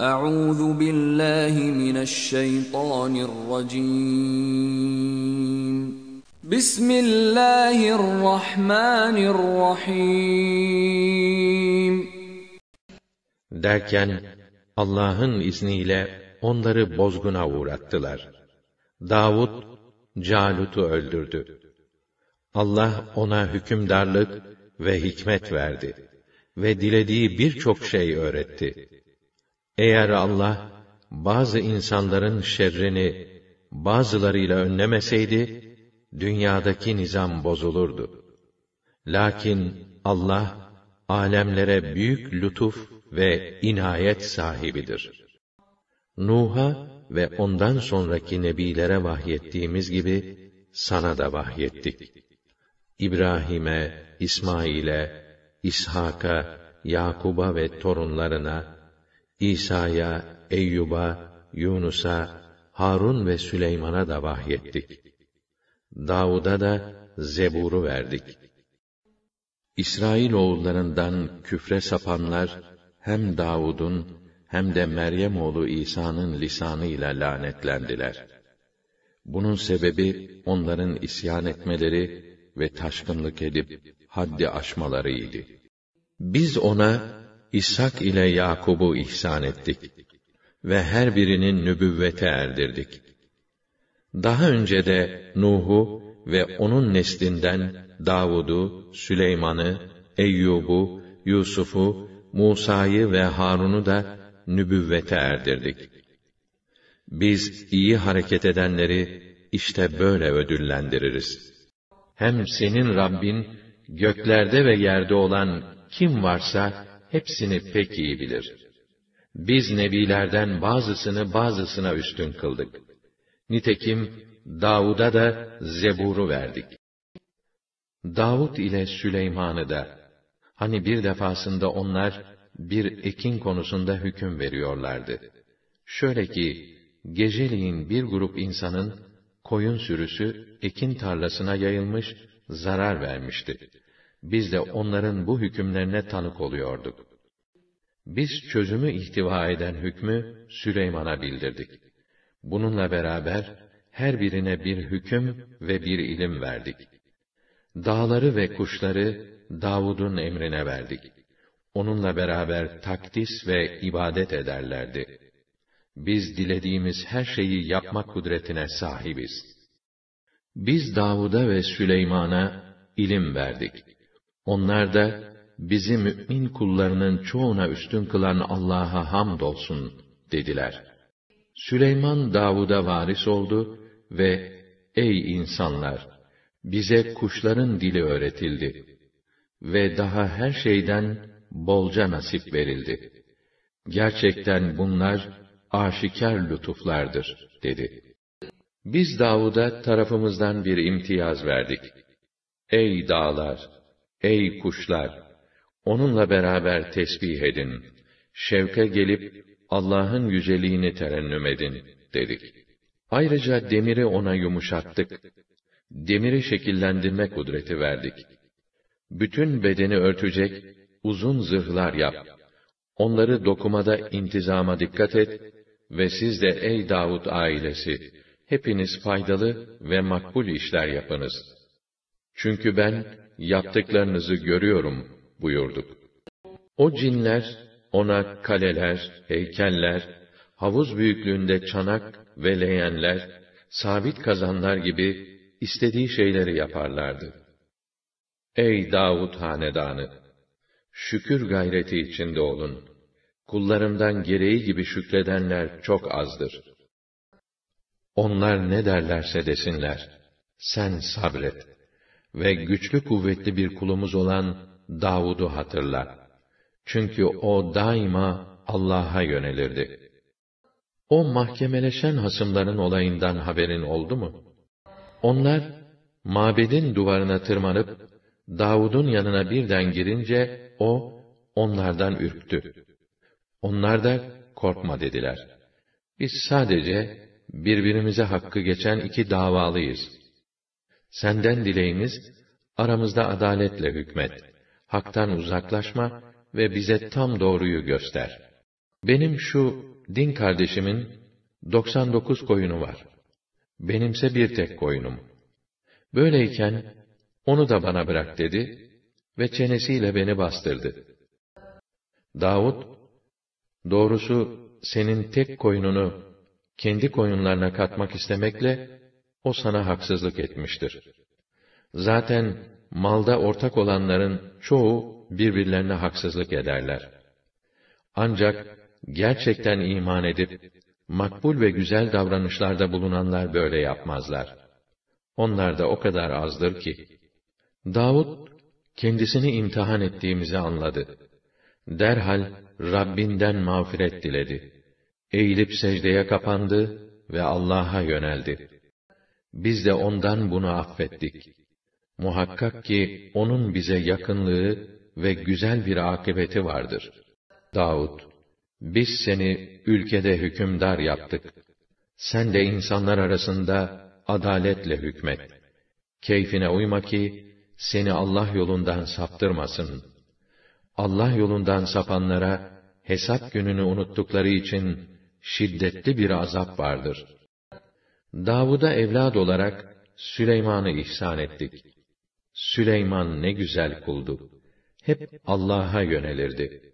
Euzu billahi mineşşeytanirracim. Bismillahirrahmanirrahim. Derken Allah'ın izniyle onları bozguna uğrattılar. Davud Calut'u öldürdü. Allah ona hükümdarlık ve hikmet verdi ve dilediği birçok şey öğretti. Eğer Allah bazı insanların şerrini bazılarıyla önlemeseydi dünyadaki nizam bozulurdu. Lakin Allah alemlere büyük lütuf ve inayet sahibidir. Nuh'a ve ondan sonraki nebilere vahyettiğimiz gibi sana da vahyettik. İbrahim'e, İsmail'e, İshak'a, Yakub'a ve torunlarına İsa'ya, Eyyub'a, Yunus'a, Harun ve Süleyman'a da vahyettik. Davud'a da Zebur'u verdik. İsrail oğullarından küfre sapanlar hem Davud'un hem de Meryem oğlu İsa'nın lisanıyla lanetlendiler. Bunun sebebi onların isyan etmeleri ve taşkınlık edip haddi aşmalarıydı. Biz ona İshak ile Yakub'u ihsan ettik ve her birinin nübüvvete erdirdik. Daha önce de Nuh'u ve onun neslinden Davud'u, Süleyman'ı, Eyyub'u, Yusuf'u, Musa'yı ve Harun'u da nübüvvete erdirdik. Biz iyi hareket edenleri işte böyle ödüllendiririz. Hem senin Rabbin göklerde ve yerde olan kim varsa hepsini pek iyi bilir. Biz nebilerden bazısını bazısına üstün kıldık. Nitekim Davud'a da Zebur'u verdik. Davud ile Süleyman'ı da, hani bir defasında onlar, bir ekin konusunda hüküm veriyorlardı. Şöyle ki, geceliğin bir grup insanın, koyun sürüsü, ekin tarlasına yayılmış, zarar vermişti biz de onların bu hükümlerine tanık oluyorduk. Biz çözümü ihtiva eden hükmü Süleyman'a bildirdik. Bununla beraber her birine bir hüküm ve bir ilim verdik. Dağları ve kuşları Davud'un emrine verdik. Onunla beraber takdis ve ibadet ederlerdi. Biz dilediğimiz her şeyi yapmak kudretine sahibiz. Biz Davud'a ve Süleyman'a ilim verdik onlar da bizi mümin kullarının çoğuna üstün kılan Allah'a hamdolsun dediler. Süleyman Davud'a varis oldu ve ey insanlar bize kuşların dili öğretildi ve daha her şeyden bolca nasip verildi. Gerçekten bunlar aşikar lütuflardır dedi. Biz Davud'a tarafımızdan bir imtiyaz verdik. Ey dağlar Ey kuşlar! Onunla beraber tesbih edin. Şevke gelip Allah'ın yüceliğini terennüm edin, dedik. Ayrıca demiri ona yumuşattık. Demiri şekillendirme kudreti verdik. Bütün bedeni örtecek uzun zırhlar yap. Onları dokumada intizama dikkat et ve siz de ey Davud ailesi, hepiniz faydalı ve makbul işler yapınız.'' Çünkü ben yaptıklarınızı görüyorum buyurduk. O cinler ona kaleler, heykeller, havuz büyüklüğünde çanak ve leyenler, sabit kazanlar gibi istediği şeyleri yaparlardı. Ey Davud hanedanı! Şükür gayreti içinde olun. Kullarımdan gereği gibi şükredenler çok azdır. Onlar ne derlerse desinler, sen sabret.'' ve güçlü kuvvetli bir kulumuz olan Davud'u hatırla. Çünkü o daima Allah'a yönelirdi. O mahkemeleşen hasımların olayından haberin oldu mu? Onlar, mabedin duvarına tırmanıp, Davud'un yanına birden girince, o, onlardan ürktü. Onlar da, korkma dediler. Biz sadece, birbirimize hakkı geçen iki davalıyız.'' Senden dileğimiz, aramızda adaletle hükmet, haktan uzaklaşma ve bize tam doğruyu göster. Benim şu din kardeşimin 99 koyunu var. Benimse bir tek koyunum. Böyleyken onu da bana bırak dedi ve çenesiyle beni bastırdı. Davud, doğrusu senin tek koyununu kendi koyunlarına katmak istemekle o sana haksızlık etmiştir. Zaten malda ortak olanların çoğu birbirlerine haksızlık ederler. Ancak gerçekten iman edip makbul ve güzel davranışlarda bulunanlar böyle yapmazlar. Onlar da o kadar azdır ki. Davud kendisini imtihan ettiğimizi anladı. Derhal Rabbinden mağfiret diledi. Eğilip secdeye kapandı ve Allah'a yöneldi biz de ondan bunu affettik. Muhakkak ki onun bize yakınlığı ve güzel bir akıbeti vardır. Davud, biz seni ülkede hükümdar yaptık. Sen de insanlar arasında adaletle hükmet. Keyfine uyma ki, seni Allah yolundan saptırmasın. Allah yolundan sapanlara, hesap gününü unuttukları için, şiddetli bir azap vardır.'' Davud'a evlad olarak Süleyman'ı ihsan ettik. Süleyman ne güzel kuldu. Hep Allah'a yönelirdi.